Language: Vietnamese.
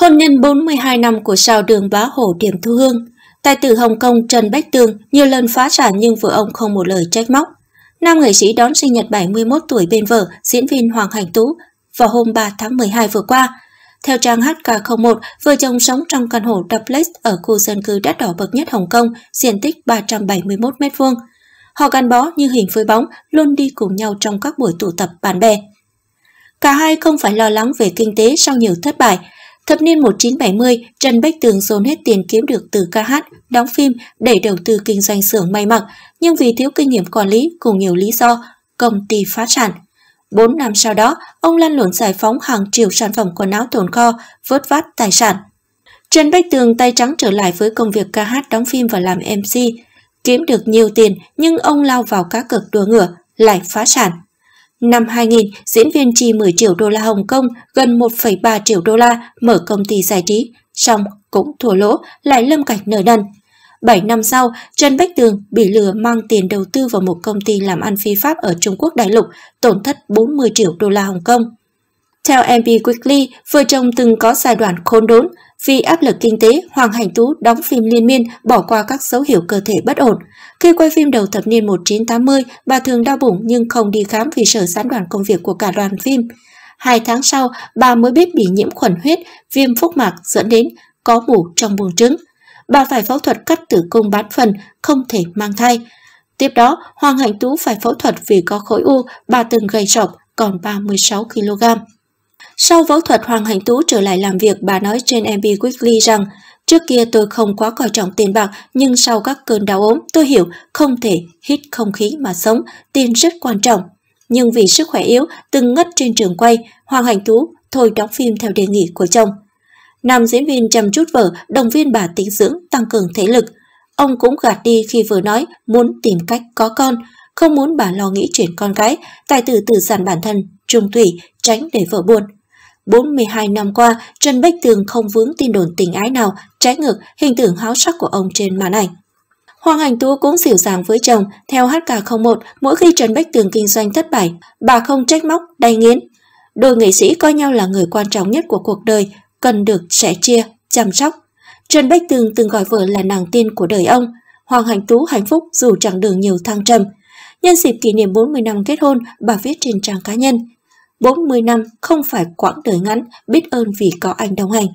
Hôn nhân 42 năm của sao đường bá hổ điểm thu hương, tài tử Hồng Kông Trần Bách Tường nhiều lần phá sản nhưng vợ ông không một lời trách móc. Nam nghệ sĩ đón sinh nhật 71 tuổi bên vợ diễn viên Hoàng Hành Tú vào hôm 3 tháng 12 vừa qua. Theo trang HK01, vợ chồng sống trong căn hộ duplex ở khu dân cư đắt đỏ bậc nhất Hồng Kông, diện tích 371 m2. Họ gắn bó như hình với bóng, luôn đi cùng nhau trong các buổi tụ tập bạn bè. Cả hai không phải lo lắng về kinh tế sau nhiều thất bại, Thập niên 1970, Trần Bách Tường dồn hết tiền kiếm được từ ca hát, đóng phim để đầu tư kinh doanh xưởng may mặc, nhưng vì thiếu kinh nghiệm quản lý cùng nhiều lý do, công ty phá sản. Bốn năm sau đó, ông lăn lộn giải phóng hàng triệu sản phẩm quần áo tồn kho, vớt vát tài sản. Trần Bách Tường tay trắng trở lại với công việc ca hát đóng phim và làm MC. Kiếm được nhiều tiền nhưng ông lao vào cá cược đua ngựa, lại phá sản. Năm 2000, diễn viên chi 10 triệu đô la Hồng Kông, gần 1,3 triệu đô la mở công ty giải trí, xong cũng thua lỗ, lại lâm cảnh nợ nần. 7 năm sau, Trần Bách Tường bị lừa mang tiền đầu tư vào một công ty làm ăn phi pháp ở Trung Quốc đại lục, tổn thất 40 triệu đô la Hồng Kông. Theo MB quickly vợ chồng từng có giai đoạn khốn đốn. Vì áp lực kinh tế, Hoàng Hành Tú đóng phim liên miên, bỏ qua các dấu hiệu cơ thể bất ổn. Khi quay phim đầu thập niên 1980, bà thường đau bụng nhưng không đi khám vì sợ gián đoạn công việc của cả đoàn phim. Hai tháng sau, bà mới biết bị nhiễm khuẩn huyết, viêm phúc mạc dẫn đến có mủ trong buồng trứng. Bà phải phẫu thuật cắt tử cung bán phần, không thể mang thai. Tiếp đó, Hoàng Hạnh Tú phải phẫu thuật vì có khối u, bà từng gầy rộng, còn 36 kg. Sau phẫu thuật Hoàng Hạnh Tú trở lại làm việc, bà nói trên MB Weekly rằng Trước kia tôi không quá coi trọng tiền bạc, nhưng sau các cơn đau ốm, tôi hiểu không thể hít không khí mà sống, tiền rất quan trọng. Nhưng vì sức khỏe yếu, từng ngất trên trường quay, Hoàng Hạnh Tú thôi đóng phim theo đề nghị của chồng. Nam diễn viên chăm chút vợ, đồng viên bà tính dưỡng, tăng cường thể lực. Ông cũng gạt đi khi vừa nói muốn tìm cách có con, không muốn bà lo nghĩ chuyện con gái, tài tử từ sản bản thân trung thủy, tránh để vợ buồn. 42 năm qua, Trần Bách Tường không vướng tin đồn tình ái nào, trái ngược hình tượng háo sắc của ông trên màn ảnh. Hoàng Hành Tú cũng dịu dàng với chồng, theo HK01, mỗi khi Trần Bách Tường kinh doanh thất bại, bà không trách móc, đay nghiến. Đôi nghệ sĩ coi nhau là người quan trọng nhất của cuộc đời, cần được sẻ chia, chăm sóc. Trần Bách Tường từng gọi vợ là nàng tiên của đời ông. Hoàng Hành Tú hạnh phúc dù chẳng đường nhiều thăng trầm. Nhân dịp kỷ niệm 40 năm kết hôn, bà viết trên trang cá nhân – 40 năm không phải quãng đời ngắn, biết ơn vì có anh đồng hành.